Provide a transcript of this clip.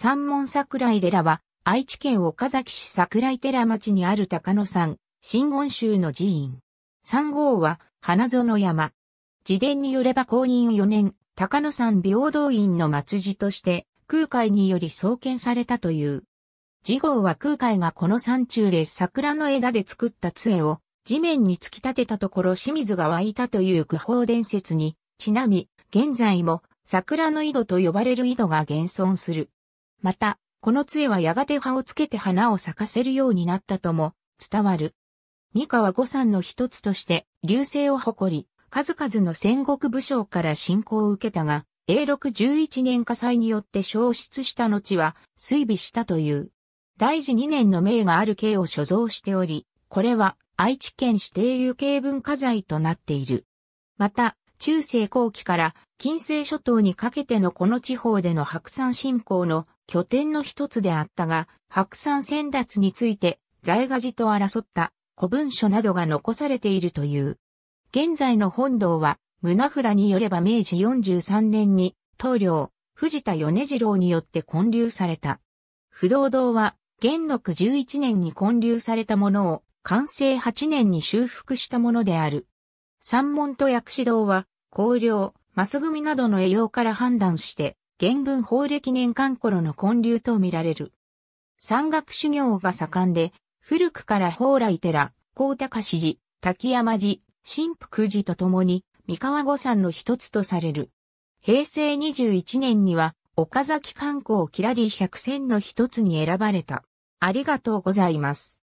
三門桜井寺は、愛知県岡崎市桜井寺町にある高野山、新言宗の寺院。三号は、花園山。自伝によれば公認4年、高野山平等院の末寺として、空海により創建されたという。次号は空海がこの山中で桜の枝で作った杖を、地面に突き立てたところ清水が湧いたという愚法伝説に、ちなみ、現在も、桜の井戸と呼ばれる井戸が現存する。また、この杖はやがて葉をつけて花を咲かせるようになったとも伝わる。三河五山の一つとして、流星を誇り、数々の戦国武将から信仰を受けたが、永禄十一年火災によって消失した後は、衰微したという。大治二年の命がある刑を所蔵しており、これは愛知県指定有形文化財となっている。また、中世後期から近世諸島にかけてのこの地方での白山信仰の拠点の一つであったが、白山先達について、在賀寺と争った古文書などが残されているという。現在の本堂は、胸札によれば明治43年に、棟梁、藤田米次郎によって建立された。不動堂は、元禄11年に建立されたものを、完成8年に修復したものである。三門と薬師堂は、香料、マス組などの栄養から判断して、原文法歴年間頃の混流とみられる。山岳修行が盛んで、古くから宝来寺、高高市寺、滝山寺、神福寺とともに、三河御山の一つとされる。平成21年には、岡崎観光キラリ100選の一つに選ばれた。ありがとうございます。